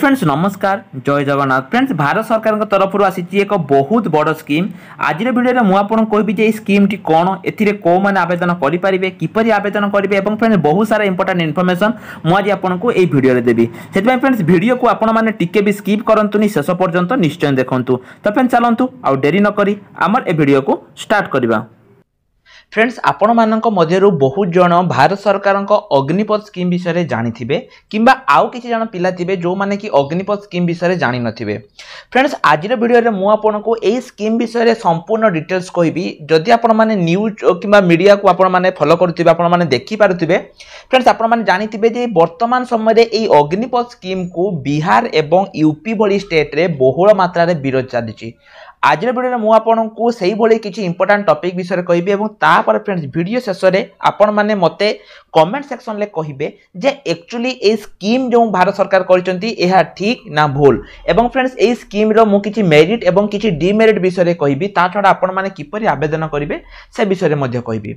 friends নমস্কার জয় Jagannath friends Bharat সরকারଙ୍କ তরফରୁ ଆସିଛି ଏକ ବହୁତ ବଡ଼ ସ୍କିମ୍ ଆଜିର ଭିଡ଼ିଓରେ ମୁଁ ଆପଣଙ୍କୁ କହିବି ଯେ ଏହି ସ୍କିମ୍ଟି କ'ଣ ଏଥିରେ କେଉଁମାନେ ଆବେଦନ କରିପାରିବେ କିପରି ଆବେଦନ କରିବେ ଏବଂ ଫ୍ରେଣ୍ଡସ୍ ବହୁତ ସାରା ଇମ୍ପୋର୍ଟାଣ୍ଟ ଇନଫର୍ମେସନ୍ ମୁଁ ଆଜି ଆପଣଙ୍କୁ ଏହି ଭିଡ଼ିଓରେ ଦେବି ସେଥିପାଇଁ ଫ୍ରେଣ୍ଡସ୍ ଭିଡ଼ିଓକୁ ଆପଣମାନେ ଟିକେ ବି ସ୍କିପ୍ କରନ୍ତୁନି ଶେଷ ପର୍ଯ୍ୟନ୍ତ ନିଶ୍ଚୟ ଦେଖନ୍ତୁ ତ ଫ୍ରେଣ୍ଡସ୍ ଚାଲନ୍ତୁ ଆଉ ଡେରି ନ କରି ଆମର ଏ ଭିଡ଼ିଓକୁ ଷ୍ଟାର୍ଟ କରିବା ফ্রেন্ডস ଆପଣମାନଙ୍କ ମଧ୍ୟରୁ ବହୁତ ଜଣ ଭାରତ ସରକାରଙ୍କ ଅଗ୍ନିପଥ ସ୍କିମ୍ ବିଷୟରେ ଜାଣିଥିବେ କିମ୍ବା ଆଉ କିଛି ଜଣ ପିଲା ଥିବେ ଯେଉଁମାନେ କି ଅଗ୍ନିପଥ ସ୍କିମ୍ ବିଷୟରେ ଜାଣିନଥିବେ ଫ୍ରେଣ୍ଡସ୍ ଆଜିର ଭିଡ଼ିଓରେ ମୁଁ ଆପଣଙ୍କୁ ଏହି ସ୍କିମ୍ ବିଷୟରେ ସମ୍ପୂର୍ଣ୍ଣ ଡିଟେଲ୍ସ କହିବି ଯଦି ଆପଣମାନେ ନ୍ୟୁଜ୍ କିମ୍ବା ମିଡ଼ିଆକୁ ଆପଣମାନେ ଫଲୋ କରୁଥିବେ ଆପଣମାନେ ଦେଖିପାରୁଥିବେ ଫ୍ରେଣ୍ଡସ୍ ଆପଣମାନେ ଜାଣିଥିବେ ଯେ ବର୍ତ୍ତମାନ ସମୟରେ ଏହି ଅଗ୍ନିପଥ ସ୍କିମ୍କୁ ବିହାର ଏବଂ ୟୁପି ଭଳି ଷ୍ଟେଟ୍ରେ ବହୁଳ ମାତ୍ରାରେ ବିରୋଧ ଚାଲିଛି ଆଜିର ଭିଡ଼ିଓରେ ମୁଁ ଆପଣଙ୍କୁ ସେଇଭଳି କିଛି ଇମ୍ପୋର୍ଟାଣ୍ଟ ଟପିକ୍ ବିଷୟରେ କହିବି ଏବଂ ତାପରେ ଫ୍ରେଣ୍ଡସ୍ ଭିଡ଼ିଓ ଶେଷରେ ଆପଣମାନେ ମୋତେ କମେଣ୍ଟ ସେକ୍ସନରେ କହିବେ ଯେ ଆକ୍ଚୁଆଲି ଏଇ ସ୍କିମ୍ ଯେଉଁ ଭାରତ ସରକାର କରିଛନ୍ତି ଏହା ଠିକ୍ ନା ଭୁଲ ଏବଂ ଫ୍ରେଣ୍ଡସ୍ ଏଇ ସ୍କିମ୍ର ମୁଁ କିଛି ମେରିଟ୍ ଏବଂ କିଛି ଡିମେରିଟ୍ ବିଷୟରେ କହିବି ତା ଛଡ଼ା ଆପଣମାନେ କିପରି ଆବେଦନ କରିବେ ସେ ବିଷୟରେ ମଧ୍ୟ କହିବି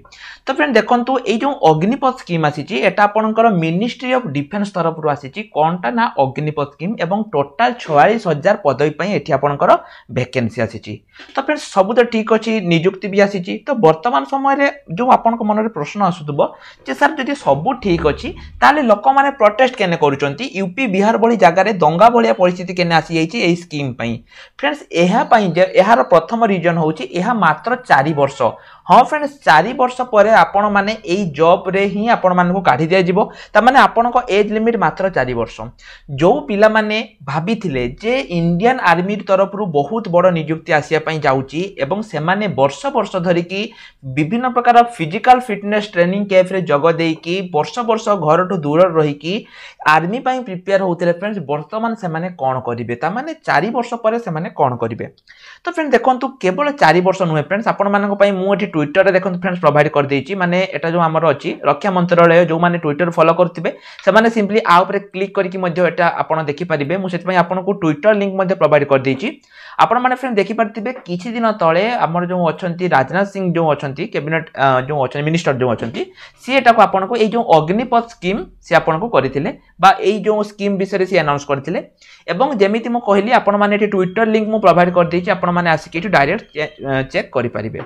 ତ ଫ୍ରେଣ୍ଡ ଦେଖନ୍ତୁ ଏଇ ଯେଉଁ ଅଗ୍ନିପଥ ସ୍କିମ୍ ଆସିଛି ଏଟା ଆପଣଙ୍କର ମିନିଷ୍ଟ୍ରି ଅଫ୍ ଡିଫେନ୍ସ ତରଫରୁ ଆସିଛି କ'ଣଟା ନା ଅଗ୍ନିପଥ ସ୍କିମ୍ ଏବଂ ଟୋଟାଲ୍ ଛୟାଳିଶ ହଜାର ପଦବୀ ପାଇଁ ଏଠି ଆପଣଙ୍କର ଭ୍ୟାକେନ୍ସି ଆସିଛି ଆସିଛି ତ ଫ୍ରେଣ୍ଡସ୍ ସବୁ ତ ଠିକ୍ ଅଛି ନିଯୁକ୍ତି ବି ଆସିଛି ତ ବର୍ତ୍ତମାନ ସମୟରେ ଯେଉଁ ଆପଣଙ୍କ ମନରେ ପ୍ରଶ୍ନ ଆସୁଥିବ ଯେ ସାର୍ ଯଦି ସବୁ ଠିକ୍ ଅଛି ତାହେଲେ ଲୋକମାନେ ପ୍ରୋଟେଷ୍ଟ କେନେ କରୁଛନ୍ତି ୟୁ ପି ବିହାର ଭଳି ଜାଗାରେ ଦଙ୍ଗା ଭଳିଆ ପରିସ୍ଥିତି କେନେ ଆସିଯାଇଛି ଏହି ସ୍କିମ୍ ପାଇଁ ଫ୍ରେଣ୍ଡସ୍ ଏହା ପାଇଁ ଯେ ଏହାର ପ୍ରଥମ ରିଜନ୍ ହେଉଛି ଏହା ମାତ୍ର ଚାରି ବର୍ଷ ହଁ ଫ୍ରେଣ୍ଡସ୍ ଚାରି ବର୍ଷ ପରେ ଆପଣମାନେ ଏଇ ଜବ୍ରେ ହିଁ ଆପଣମାନଙ୍କୁ କାଢ଼ି ଦିଆଯିବ ତାମାନେ ଆପଣଙ୍କ ଏଜ୍ ଲିମିଟ୍ ମାତ୍ର ଚାରି ବର୍ଷ ଯେଉଁ ପିଲାମାନେ ଭାବିଥିଲେ ଯେ ଇଣ୍ଡିଆନ୍ ଆର୍ମି ତରଫରୁ ବହୁତ ବଡ଼ ନିଯୁକ୍ତି ନିଯୁକ୍ତି ଆସିବା ପାଇଁ ଯାଉଛି ଏବଂ ସେମାନେ ବର୍ଷ ବର୍ଷ ଧରିକି ବିଭିନ୍ନ ପ୍ରକାର ଫିଜିକାଲ ଫିଟନେସ୍ ଟ୍ରେନିଂ କ୍ୟାମ୍ପରେ ଯୋଗ ଦେଇକି ବର୍ଷ ବର୍ଷ ଘରଠୁ ଦୂରରେ ରହିକି ଆର୍ମି ପାଇଁ ପ୍ରିପେୟାର ହେଉଥିଲେ ଫ୍ରେଣ୍ଡସ୍ ବର୍ତ୍ତମାନ ସେମାନେ କ'ଣ କରିବେ ତାମାନେ ଚାରି ବର୍ଷ ପରେ ସେମାନେ କ'ଣ କରିବେ ତ ଫ୍ରେଣ୍ଡ ଦେଖନ୍ତୁ କେବଳ ଚାରି ବର୍ଷ ନୁହେଁ ଫ୍ରେଣ୍ଡସ୍ ଆପଣମାନଙ୍କ ପାଇଁ ମୁଁ ଏଠି ଟ୍ୱିଟରରେ ଦେଖନ୍ତୁ ଫ୍ରେଣ୍ଡସ୍ ପ୍ରୋଭାଇଡ଼ କରିଦେଇଛି ମାନେ ଏଇଟା ଯେଉଁ ଆମର ଅଛି ରକ୍ଷା ମନ୍ତ୍ରାଳୟ ଯେଉଁମାନେ ଟ୍ୱିଟର ଫଲୋ କରୁଥିବେ ସେମାନେ ସିମ୍ପଲି ଆ ଉପରେ କ୍ଲିକ୍ କରିକି ମଧ୍ୟ ଏଇଟା ଆପଣ ଦେଖିପାରିବେ ମୁଁ ସେଥିପାଇଁ ଆପଣଙ୍କୁ ଟ୍ୱିଟର ଲିଙ୍କ୍ ମଧ୍ୟ ପ୍ରୋଭାଇଡ଼ କରିଦେଇଛି ଆପଣମାନେ ଫ୍ରେଣ୍ଡ ଦେଖି ଦେଖିପାରିଥିବେ କିଛି ଦିନ ତଳେ ଆମର ଯେଉଁ ଅଛନ୍ତି ରାଜନାଥ ସିଂ ଯେଉଁ ଅଛନ୍ତି କ୍ୟାବିନେଟ୍ ଯେଉଁ ଅଛନ୍ତି ମିନିଷ୍ଟର ଯେଉଁ ଅଛନ୍ତି ସିଏ ଏଟାକୁ ଆପଣଙ୍କୁ ଏଇ ଯେଉଁ ଅଗ୍ନିପଥ ସ୍କିମ୍ ସିଏ ଆପଣଙ୍କୁ କରିଥିଲେ ବା ଏଇ ଯେଉଁ ସ୍କିମ୍ ବିଷୟରେ ସେ ଆନାଉନ୍ସ କରିଥିଲେ ଏବଂ ଯେମିତି ମୁଁ କହିଲି ଆପଣମାନେ ଏଠି ଟ୍ୱିଟର ଲିଙ୍କ୍ ମୁଁ ପ୍ରୋଭାଇଡ଼ କରିଦେଇଛି ଆପଣମାନେ ଆସିକି ଏଠି ଡାଇରେକ୍ଟ ଚେକ୍ କରିପାରିବେ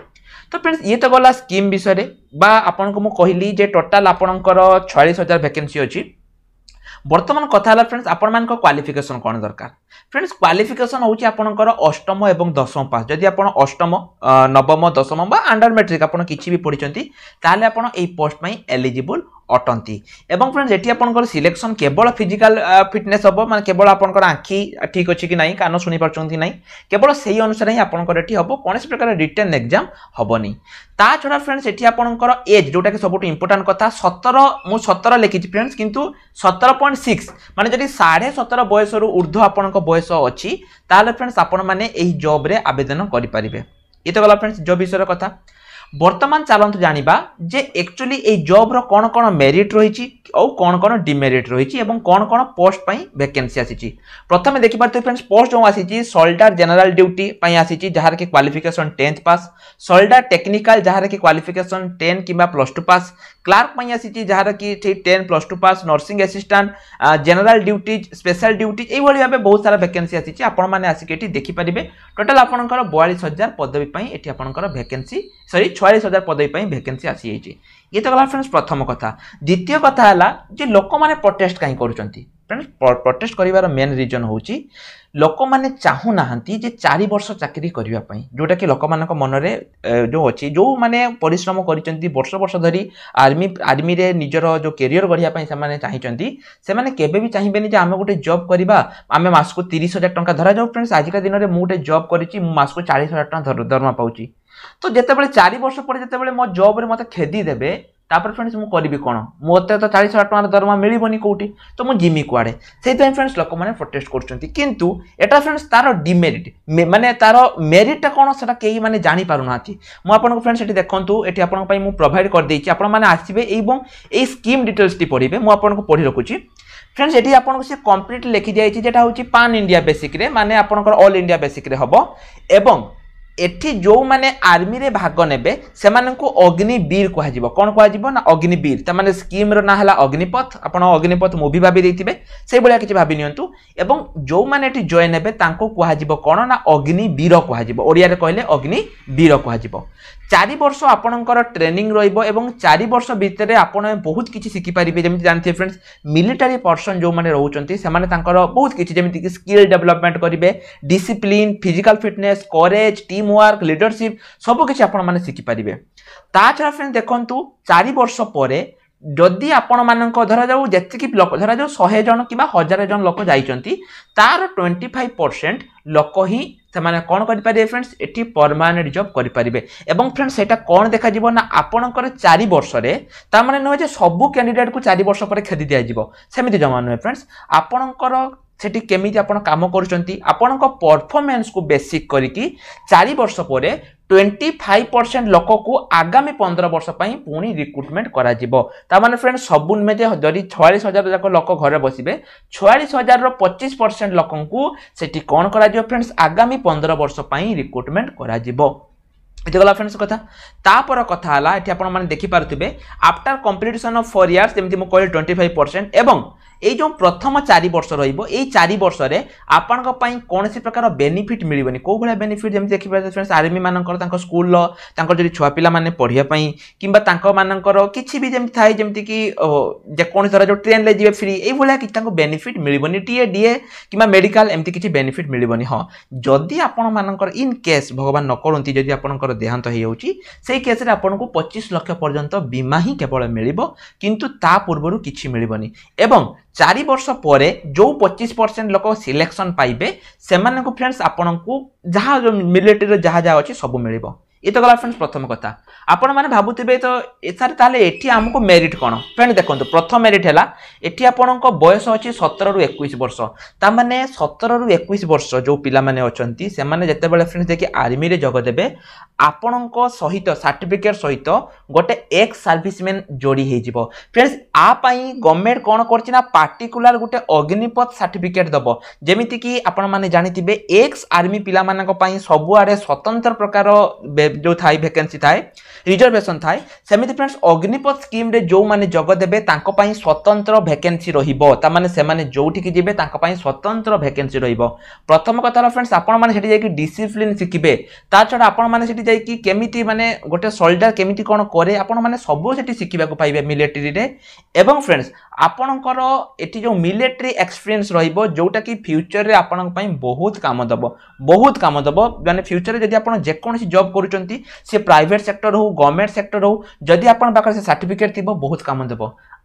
ତ ଫ୍ରେଣ୍ଡସ୍ ଇଏ ତ ଗଲା ସ୍କିମ୍ ବିଷୟରେ ବା ଆପଣଙ୍କୁ ମୁଁ କହିଲି ଯେ ଟୋଟାଲ୍ ଆପଣଙ୍କର ଛୟାଳିଶ ହଜାର ଭ୍ୟାକେନ୍ସି ଅଛି বর্তমান কথা হল ফ্রেন্ডস আপনার কোয়ালিফিকেসন কোণ দরকার ফ্রেন্ডস কোয়ালিফিকেসন হচ্ছে আপনার অষ্টম এবং দশম পাস যদি আপনার অষ্টম নবম দশম বা আন্ডার মেট্রিক আপনার কিছু বি পড়ছেন তাহলে আপনার এই পোস্ট পাই এলিজিবল ଅଟନ୍ତି ଏବଂ ଫ୍ରେଣ୍ଡସ୍ ଏଠି ଆପଣଙ୍କର ସିଲେକ୍ସନ୍ କେବଳ ଫିଜିକାଲ ଫିଟନେସ୍ ହେବ ମାନେ କେବଳ ଆପଣଙ୍କର ଆଖି ଠିକ୍ ଅଛି କି ନାହିଁ କାନ ଶୁଣିପାରୁଛନ୍ତି କି ନାହିଁ କେବଳ ସେଇ ଅନୁସାରେ ହିଁ ଆପଣଙ୍କର ଏଠି ହେବ କୌଣସି ପ୍ରକାର ରିଟର୍ନ ଏକ୍ଜାମ୍ ହେବନି ତା ଛଡ଼ା ଫ୍ରେଣ୍ଡସ୍ ଏଠି ଆପଣଙ୍କର ଏଜ୍ ଯେଉଁଟାକି ସବୁଠୁ ଇମ୍ପୋର୍ଟାଣ୍ଟ କଥା ସତର ମୁଁ ସତର ଲେଖିଛି ଫ୍ରେଣ୍ଡସ୍ କିନ୍ତୁ ସତର ପଏଣ୍ଟ ସିକ୍ସ ମାନେ ଯଦି ସାଢ଼େ ସତର ବୟସରୁ ଉର୍ଦ୍ଧ୍ୱ ଆପଣଙ୍କ ବୟସ ଅଛି ତାହେଲେ ଫ୍ରେଣ୍ଡସ୍ ଆପଣମାନେ ଏହି ଜବ୍ରେ ଆବେଦନ କରିପାରିବେ ଇଏ ତ ଗଲା ଫ୍ରେଣ୍ଡସ୍ ଜବ୍ ବିଷୟର କଥା বর্তমান ଚାଲନ୍ତୁ ଜାଣିବା ଯେ ଆକ୍ଚୁଆଲି ଏଇ ଜବ୍ର କ'ଣ କ'ଣ ମେରିଟ୍ ରହିଛି ଆଉ କ'ଣ କ'ଣ ଡିମେରିଟ୍ ରହିଛି ଏବଂ କ'ଣ କ'ଣ ପୋଷ୍ଟ ପାଇଁ ଭେକେନ୍ସି ଆସିଛି ପ୍ରଥମେ ଦେଖିପାରୁଥିବେ ଫ୍ରେଣ୍ଡସ୍ ପୋଷ୍ଟ ଯେଉଁ ଆସିଛି ସଲ୍ଡାର ଜେନେରାଲ ଡ୍ୟୁଟି ପାଇଁ ଆସିଛି ଯାହାର କି qualification tenth pass soldier technical ଯାହାର କି କ୍ୱାଲିଫିକେସନ୍ ଟେନ୍ କିମ୍ବା ପ୍ଲସ୍ ଟୁ ପାସ୍ କ୍ଲାର୍କ ପାଇଁ ଆସିଛି ଯାହାର କି ସେଇ ten plus two pass nursing assistant general duty special duty ଏଇଭଳି ଭାବେ ବହୁତ ସାରା ଭେକେନ୍ସି ଆସିଛି ଆପଣମାନେ ଆସିକି ଏଠି ଦେଖିପାରିବେ ଟୋଟାଲ ଆପଣଙ୍କର ବୟାଳିଶ ହଜାର ପଦବୀ ପାଇଁ ଏଠି ଆପଣଙ୍କର ଭେକେନ୍ସି ସରି ଛୟାଳିଶ ହଜାର ପଦବୀ ପାଇଁ ଭେକେନ୍ସି ଆସିଯାଇଛି ଇଏ ତ ଗଲା ଫ୍ରେଣ୍ଡସ୍ ପ୍ରଥମ କଥା ଦ୍ୱିତୀୟ କଥା ହେଲା ଯେ ଲୋକମାନେ ପ୍ରୋଟେଷ୍ଟ କାହିଁ କରୁଛନ୍ତି ଫ୍ରେଣ୍ଡସ୍ ପ୍ରୋଟେଷ୍ଟ କରିବାର ମେନ୍ ରିଜନ୍ ହେଉଛି ଲୋକମାନେ ଚାହୁଁନାହାନ୍ତି ଯେ ଚାରି ବର୍ଷ ଚାକିରି କରିବା ପାଇଁ ଯେଉଁଟାକି ଲୋକମାନଙ୍କ ମନରେ ଯେଉଁ ଅଛି ଯେଉଁମାନେ ପରିଶ୍ରମ କରିଛନ୍ତି ବର୍ଷ ବର୍ଷ ଧରି ଆର୍ମି ଆର୍ମିରେ ନିଜର ଯେଉଁ କେରିୟର ଗଢ଼ିବା ପାଇଁ ସେମାନେ ଚାହିଁଛନ୍ତି ସେମାନେ କେବେ ବି ଚାହିଁବେନି ଯେ ଆମେ ଗୋଟେ ଜବ୍ କରିବା ଆମେ ମାସକୁ ତିରିଶ ହଜାର ଟଙ୍କା ଧରାଯାଉ ଫ୍ରେଣ୍ଡସ୍ ଆଜିକା ଦିନରେ ମୁଁ ଗୋଟେ ଜବ୍ କରିଛି ମୁଁ ମାସକୁ ଚାଳିଶ ହଜାର ଟଙ୍କା ଦରମା ପାଉଛି ତ ଯେତେବେଳେ ଚାରି ବର୍ଷ ପରେ ଯେତେବେଳେ ମୋ ଜବ୍ରେ ମୋତେ ଖେଦିଦେବେ ତାପରେ ଫ୍ରେଣ୍ଡସ୍ ମୁଁ କରିବି କ'ଣ ମୋତେ ତ ଚାଳିଶ ହଜାର ଟଙ୍କାର ଦରମା ମିଳିବନି କେଉଁଠି ତ ମୁଁ ଯିମି କୁଆଡ଼େ ସେଇଥିପାଇଁ ଫ୍ରେଣ୍ଡସ୍ ଲୋକମାନେ ପ୍ରୋଟେଷ୍ଟ କରୁଛନ୍ତି କିନ୍ତୁ ଏଟା ଫ୍ରେଣ୍ଡସ୍ ତାର ଡିମେରିଟ୍ ମାନେ ତାର ମେରିଟ୍ଟା କ'ଣ ସେଟା କେହି ମାନେ ଜାଣିପାରୁନାହାନ୍ତି ମୁଁ ଆପଣଙ୍କ ଫ୍ରେଣ୍ଡସ୍ ଏଠି ଦେଖନ୍ତୁ ଏଠି ଆପଣଙ୍କ ପାଇଁ ମୁଁ ପ୍ରୋଭାଇଡ଼ କରିଦେଇଛି ଆପଣମାନେ ଆସିବେ ଏବଂ ଏଇ ସ୍କିମ୍ ଡିଟେଲ୍ସଟି ପଢ଼ିବେ ମୁଁ ଆପଣଙ୍କୁ ପଢ଼ି ରଖୁଛି ফ্রেন্ডস এটি আপনার সে কমপ্লিট লেখি যাই যেটা হচ্ছে পান ইন্ডিয়া বেসিক্রে মানে আপনার অল ইন্ডিয়া বেসিক্রে হব এবং এটি যে আর্মি ভাগ নেবে সে অগ্নিবীর কুহযিব কোণ কুহযিব না অগ্নিবীর তার মানে স্কিম্র না হল অগ্নিপথ আপনার অগ্নিপথ মুভি ভাবি দিয়ে সেইভাবে কিছু ভাবি নিউ এবং যে এটি জয় নেবে তাঁকু কুহযিব কোণ না অগ্নিবীর কুহযিব ওড়িয়ার কহিলে অগ্নিবীর কুহযিব চারি বর্ষ আপনার ট্রেনিং রহব এবং চারি বর্ষ ভিতরে আপনার বহুত কিছু শিখিপারে যেমি জানি ফ্রেন্ডস মিলিটারি পর্সন যে রোচান সে তাঁর বহুত কিছু যেমি স্কিল ডেভেলপমেন্ট করবে discipline physical fitness courage team team work leadership ସବୁକିଛି ଆପଣମାନେ ଶିଖିପାରିବେ ତା ଛଡ଼ା ଫ୍ରେଣ୍ଡ ଦେଖନ୍ତୁ ଚାରି ବର୍ଷ ପରେ ଯଦି ଆପଣମାନଙ୍କ ଧରାଯାଉ ଯେତିକି ଲୋକ ଧରାଯାଉ ଶହେ ଜଣ କିମ୍ବା ହଜାରେ ଜଣ ଲୋକ ଯାଇଛନ୍ତି ତାର ଟ୍ୱେଣ୍ଟି ଫାଇଭ୍ ପରସେଣ୍ଟ ଲୋକ ହିଁ ସେମାନେ କ'ଣ କରିପାରିବେ ଫ୍ରେଣ୍ଡସ୍ ଏଠି ପରମାନେଣ୍ଟ ଜବ୍ କରିପାରିବେ ଏବଂ ଫ୍ରେଣ୍ଡ ସେଇଟା କ'ଣ ଦେଖାଯିବ ନା ଆପଣଙ୍କର ଚାରି ବର୍ଷରେ ତା'ମାନେ ନୁହେଁ ଯେ ସବୁ କ୍ୟାଣ୍ଡିଡେଟ୍କୁ ଚାରି ବର୍ଷ ପରେ ଖେଦି ଦିଆଯିବ ସେମିତି ଜମା ନୁହେଁ ଫ୍ରେଣ୍ଡସ୍ ଆପଣଙ୍କର সেটি কেমিতি আপনার কাম করছেন আপনার পরফরমেন্স কু বেসিক করি চারি বর্ষ পরে টোয়েন্টি ফাইভ পরসেন্ট লোককে আগামী পনের বর্ষ পুঁজি রিক্রুটমেন্ট করা তার মানে ফ্রেন্ড সবু নুহে যে যদি ছয়াশ হাজার যাক লোক ঘরে বসবে ছয়াশ হাজার পঁচিশ পরসেন্ট লোক সেটি কম করা ফ্রেন্ডস আগামী পনের বর্ষ রিক্রুটমেন্ট করা ଏଠି ଗଲା ଫ୍ରେଣ୍ଡସ୍ କଥା ତାପର କଥା ହେଲା ଏଠି ଆପଣମାନେ ଦେଖିପାରୁଥିବେ after completion of four years ଯେମିତି ମୁଁ କହିଲି ଟ୍ୱେଣ୍ଟି ଫାଇଭ୍ ପରସେଣ୍ଟ ଏବଂ এই ଯେଉଁ ପ୍ରଥମ ଚାରି ବର୍ଷ ରହିବ ଏଇ ଚାରି ବର୍ଷରେ ଆପଣଙ୍କ ପାଇଁ କୌଣସି ପ୍ରକାର ବେନିଫିଟ୍ ମିଳିବନି କେଉଁ ଭଳିଆ ବେନିଫିଟ୍ ଯେମିତି ଦେଖିପାରିବେ ଫ୍ରେଣ୍ଡସ୍ ଆର୍ମିମାନଙ୍କର ତାଙ୍କ ସ୍କୁଲର ତାଙ୍କର ଯଦି ଛୁଆ ପିଲାମାନେ ପଢ଼ିବା ପାଇଁ କିମ୍ବା ତାଙ୍କମାନଙ୍କର କିଛି ବି ଯେମିତି ଥାଏ ଯେମିତିକି ଯେକୌଣସି ଧର ଯେଉଁ ଟ୍ରେନ୍ରେ ଯିବେ ଫ୍ରି ଏଇଭଳିଆ କିଛି ତାଙ୍କୁ ବେନିଫିଟ୍ ମିଳିବନି ଟିଏ ଡିଏ କିମ୍ବା ମେଡ଼ିକାଲ ଏମିତି କିଛି ବେନିଫିଟ୍ ମିଳିବନି ହଁ ଯଦି ଆପଣମାନଙ୍କର ଇନ୍ କେସ୍ ଭଗବାନ ନ କରନ୍ତି ଯଦି ଆପଣଙ୍କର ଦେହାନ୍ତ ହୋଇଯାଉଛି ସେଇ କେସ୍ରେ ଆପଣଙ୍କୁ ପଚିଶ ଲକ୍ଷ ପର୍ଯ୍ୟନ୍ତ ବୀମା ହିଁ କେବଳ ମିଳିବ କିନ୍ତୁ ତା ପୂର୍ବରୁ କିଛି ମିଳିବନି ଏବଂ চারি বর্ষ পরে ଯେଉଁ ପଚିଶ ପରସେଣ୍ଟ ଲୋକ ସିଲେକ୍ସନ୍ ପାଇବେ ସେମାନଙ୍କୁ ଫ୍ରେଣ୍ଡସ୍ ଆପଣଙ୍କୁ ଯାହା ମିଲିଟେରୀର ଯାହା ଯାହା ଅଛି ସବୁ ମିଳିବ ଇଏ ତ ଗଲା ଫ୍ରେଣ୍ଡସ୍ ପ୍ରଥମ କଥା ଆପଣମାନେ ଭାବୁଥିବେ ତ ସାର୍ ତାହେଲେ ଏଠି ଆମକୁ ମେରିଟ୍ କ'ଣ ଫ୍ରେଣ୍ଡ ଦେଖନ୍ତୁ ପ୍ରଥମ ମେରିଟ୍ ହେଲା ଏଠି ଆପଣଙ୍କ ବୟସ ଅଛି ସତରରୁ ଏକୋଇଶ ବର୍ଷ ତାମାନେ ସତରରୁ ଏକୋଇଶ ବର୍ଷ ଯେଉଁ ପିଲାମାନେ ଅଛନ୍ତି ସେମାନେ ଯେତେବେଳେ ଫ୍ରେଣ୍ଡସ୍ ଯାଇକି ଆର୍ମିରେ ଯୋଗ ଦେବେ ଆପଣଙ୍କ ସହିତ ସାର୍ଟିଫିକେଟ୍ ସହିତ ଗୋଟେ ଏକ୍ସ ସର୍ଭିସମ୍ୟାନ୍ ଯୋଡ଼ି ହେଇଯିବ ଫ୍ରେଣ୍ଡସ୍ ଆ ପାଇଁ ଗଭର୍ଣ୍ଣମେଣ୍ଟ କ'ଣ କରିଛି ନା ପାର୍ଟିକୁଲାର ଗୋଟେ ଅଗ୍ନିପଥ ସାର୍ଟିଫିକେଟ୍ ଦେବ ଯେମିତିକି ଆପଣମାନେ ଜାଣିଥିବେ ଏକ୍ସ ଆର୍ମି ପିଲାମାନଙ୍କ ପାଇଁ ସବୁଆଡ଼େ ସ୍ୱତନ୍ତ୍ର ପ୍ରକାର ଯେଉଁ ଥାଏ ଭେକେନ୍ସି ଥାଏ ରିଜର୍ଭେସନ୍ ଥାଏ ସେମିତି ଫ୍ରେଣ୍ଡସ୍ ଅଗ୍ନିପଥ ସ୍କିମ୍ରେ ଯେଉଁମାନେ ଯୋଗ ଦେବେ ତାଙ୍କ ପାଇଁ ସ୍ୱତନ୍ତ୍ର ଭେକେନ୍ସି ରହିବ ତାମାନେ ସେମାନେ ଯେଉଁଠିକି ଯିବେ ତାଙ୍କ ପାଇଁ ସ୍ୱତନ୍ତ୍ର ଭେକେନ୍ସି ରହିବ ପ୍ରଥମ କଥା ହେଲା ଫ୍ରେଣ୍ଡସ୍ ଆପଣମାନେ ସେଠି ଯାଇକି ଡିସିପ୍ଲିନ୍ ଶିଖିବେ ତା ଛଡ଼ା ଆପଣମାନେ ସେଠି ଦେଇକି କେମିତି ମାନେ ଗୋଟେ ସୋଲ୍ଡର କେମିତି କ'ଣ କରେ ଆପଣମାନେ ସବୁ ସେଠି ଶିଖିବାକୁ ପାଇବେ ମିଲିଟେରୀରେ ଏବଂ ଫ୍ରେଣ୍ଡସ୍ ଆପଣଙ୍କର ଏଠି ଯେଉଁ ମିଲିଟେରୀ ଏକ୍ସପିରିଏନ୍ସ ରହିବ ଯେଉଁଟାକି ଫ୍ୟୁଚରରେ ଆପଣଙ୍କ ପାଇଁ ବହୁତ କାମ ଦେବ ବହୁତ କାମ ଦେବ ମାନେ ଫ୍ୟୁଚରରେ ଯଦି ଆପଣ ଯେକୌଣସି ଜବ୍ କରୁଛନ୍ତି ସେ ପ୍ରାଇଭେଟ୍ ସେକ୍ଟର ହେଉ ଗଭର୍ଣ୍ଣମେଣ୍ଟ ସେକ୍ଟର ହେଉ ଯଦି ଆପଣଙ୍କ ପାଖରେ ସେ ସାର୍ଟିଫିକେଟ୍ ଥିବ ବହୁତ କାମ ଦେବ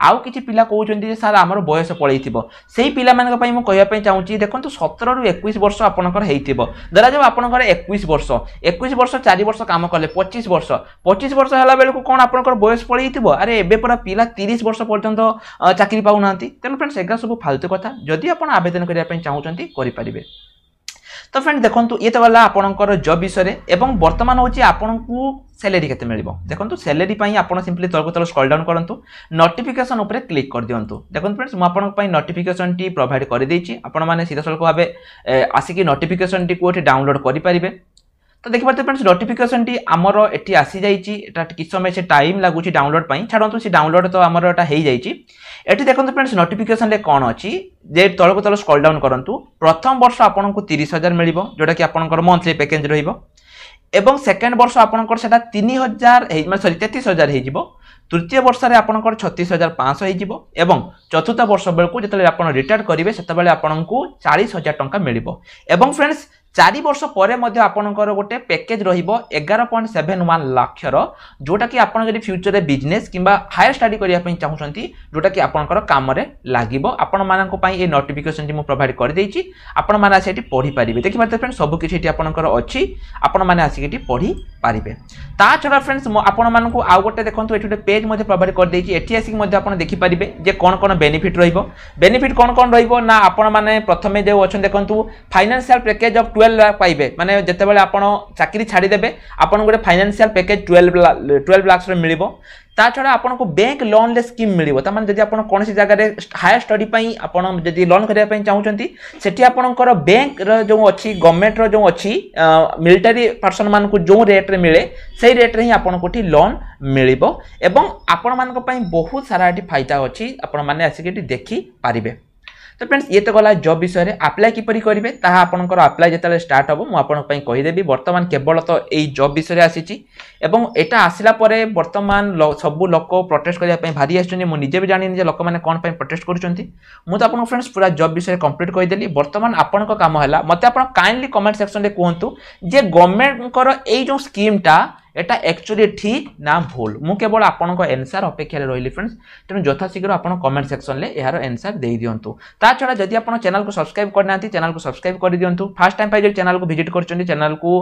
ଆଉ କିଛି ପିଲା କହୁଛନ୍ତି ଯେ ସାର୍ ଆମର ବୟସ ପଳେଇଥିବ ସେଇ ପିଲାମାନଙ୍କ ପାଇଁ ମୁଁ କହିବା ପାଇଁ ଚାହୁଁଛି ଦେଖନ୍ତୁ ସତରରୁ ଏକୋଇଶ ବର୍ଷ ଆପଣଙ୍କର ହେଇଥିବ ଧରାଯାଉ ଆପଣଙ୍କର ଏକୋଇଶ ବର୍ଷ ଏକୋଇଶ ବର୍ଷ ଚାରି ବର୍ଷ କାମ କଲେ ପଚିଶ ବର୍ଷ ପଚିଶ ବର୍ଷ ହେଲା ବେଳକୁ କ'ଣ ଆପଣଙ୍କର ବୟସ ପଳେଇଥିବ ଆରେ ଏବେ ପୁରା ପିଲା ତିରିଶ ବର୍ଷ ପର୍ଯ୍ୟନ୍ତ ଚାକିରି ପାଉନାହାନ୍ତି ତେଣୁ ଫ୍ରେଣ୍ଡସ୍ ଏଗୁଡ଼ା ସବୁ ଫାଲତୁ କଥା ଯଦି ଆପଣ ଆବେଦନ କରିବା ପାଇଁ ଚାହୁଁଛନ୍ତି କରିପାରିବେ তো फ्रेंड দেখন্তু ইয়ে তো গলা আপনকৰ জব বিষয়ে এবং বৰ্তমান হ'ল আপোনাক স্যালেরি কেতে মিলিব দেখন্তু স্যালেরি পাই আপন সিম্পলি তলকু তল স্ক্রল ডাউন করন্তু নোটিফিকেশন উপরে ক্লিক করে দিয়ন্তু দেখন্তু फ्रेंड्स মু আপনক পাই নোটিফিকেশনটি প্রোভাইড করে দেইছি আপন মানে সিধা সলখ ভাবে আসিকি নোটিফিকেশনটি কোটি ডাউনলোড করি পারিবে তো দেখিপারে ফ্রেন্ডস নোটিফিকেসনটি আমার এটি আসিযাইছি এটা কিছু সময় সে টাইম লাগুছি ডাউনলোড পাই ছাড়ন্তু সে ডাউনলোড তো আমার এটা হয়েযাইছি এটি দেখুন ফ্রেন্ডস নোটিফিকেসনরে কোণ অছি যে তলকু তল স্কল ডাউন করতু প্রথম বর্ষ আপনার তিরিশ হাজার মিলব যেটা কি আপনার মন্থলি প্যাকেজ রহব এবং সেকেন্ড বর্ষ আপনার সেটা তিন হাজার মানে সরি তেত্রিশ হাজার হয়ে যাব তৃতীয় বর্ষে আপনার ছত্রিশ হাজার পাঁচশহ হয়ে যাব এবং চতুর্থ বর্ষ বেড়ে যেত আপনার রিটায়ার করবে সেতবে আপনার চাশ হাজার টঙ্কা মিলব এবং ফ্রেন্ডস চারি বর্ষ পরে মধ্যে আপনার গোটে প্যাকেজ রহব এগার পয়েন্ট সেভেন ওয়ান লক্ষর যেটা কি আপনার যদি ফিউচরে বিজনেস কিংবা হায়ার স্টাডি করা চাহুমান যেটা কি আপনার কামরে লাগবে আপনার এই নোটিফিকেসনটি মু প্রোভাইড করে দিয়েছি আপনার আসি দেখি দেখিপারে ফ্রেন্ড সবু কিছু এটি আপনার অছি আপনার আসিকি এটি পড়িপারে তা ছড়া ফ্রেন্ডস আপনার আউ গোটে দেখুন এটি গোটে পেজ মধ্যে প্রোভাইড করে দিয়েছি এটি আসিকি আপনার দেখি দেখিপারে যে কোণ কোণ বেনিফিট রহব বেনিফিট কোণ কোণ রহব না আপনার প্রথমে যে অনেক দেখুন financial package of twelve twelve lakh পাইবে মানে যেতবে আপনার চাকরি ছাড়িদেবে আপনার গোটে ফাইনান্সিয়াল প্যাকেজ টুয়েলভ টুয়েলভ লাখসর মিলব তা ছড়া আপনার ব্যাঙ্ক লোনরে স্কিম মিলব তা মানে যদি আপনার কোণী জায়গায় হায়ার স্টডি আপনার যদি লোন করা চাহুমান সেটি আপনার ব্যাঙ্কর যে অছি গভর্নমেন্টর যে অছি মিলিটারি পর্সন মানুষ যে রেট্রে মিলে সেই রেট্রে হি আপনার লোন মিলব এবং আপনার বহু সারা এটি ফাইদা অছি আপনার মানে আসিকি এটি দেখিপারে তো फ्रेंड्स ये तो गला जॉब विषय आप्लाय किपर करेंगे आपंकर आप्लाय जिते स्टार्ट हम मुझे कहीदेवी बर्तमान केवल तो यही जॉब विषय आसी यहाँ आसला बर्तमान सब लोक प्रोटेस्ट करने बाहरी आसो निजे भी जानी जे लोक मैंने कौन प्रोटेस्ट करुँच फ्रेंड्स पूरा जॉब विषय कम्प्लीट करदेली बर्तमान आपण कम है मत आप काइंडली कमेंट सेक्शन में कहतु जे गवर्नमेंट यही जो स्कीमटा এটা ଆକ୍ଚୁଆଲି ଠିକ୍ ନା ଭୁଲ ମୁଁ କେବଳ ଆପଣଙ୍କ ଏନ୍ସାର୍ ଅପେକ୍ଷାରେ ରହିଲି ଫ୍ରେଣ୍ଡସ୍ ତେଣୁ ଯଥାଶୀଘ୍ର ଆପଣ କମେଣ୍ଟ ସେକ୍ସନ୍ରେ ଏହାର ଏନ୍ସାର୍ ଦେଇଦିଅନ୍ତୁ ତା ଛଡ଼ା ଯଦି ଆପଣ ଚ୍ୟାନେଲ୍କୁ ସବସ୍କ୍ରାଇବ୍ କରିନାହାନ୍ତି ଚ୍ୟାନେଲ୍କୁ ସବସ୍କ୍ରାଇବ୍ କରିଦିଅନ୍ତୁ ଫାର୍ଷ୍ଟ ଟାଇମ୍ ପାଇଁ ଯଦି ଚ୍ୟାନେଲ୍କୁ ଭିଜିଟ୍ କରିଛନ୍ତି ଚ୍ୟାନେଲ୍କୁ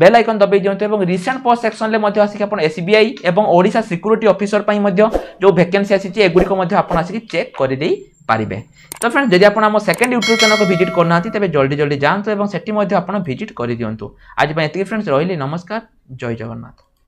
ବେଲ୍ ଆଇକନ୍ ଦବାଇ ଦିଅନ୍ତୁ ଏବଂ ରିସେଣ୍ଟ ପୋଷ୍ଟ ସେକ୍ସନ୍ରେ ମଧ୍ୟ ଆସିକି ଆପଣ ଏସ୍ ବି ଆଇ ଏବଂ ଓଡ଼ିଶା ସିକ୍ୟୁରିଟି ଅଫିସର ପାଇଁ ମଧ୍ୟ ଯେଉଁ ଭେକେନ୍ସି ଆସିଛି ଏଗୁଡ଼ିକ ମଧ୍ୟ ଆପଣ ଆସିକି ଚେକ୍ କରିଦେଇ পারিবে তো ফ্রেন্ড যদি আপনার আমার সেকেন্ড ইউট্যুব চ্যানেলকে ভিজিট করুনা তবে জলদি জলদি যাতে এবং সেটি মধ্যে আপনার ভিজিট করে দিও আজ এত ফ্রেন্ডস রহলি নমস্কার জয় জগন্নাথ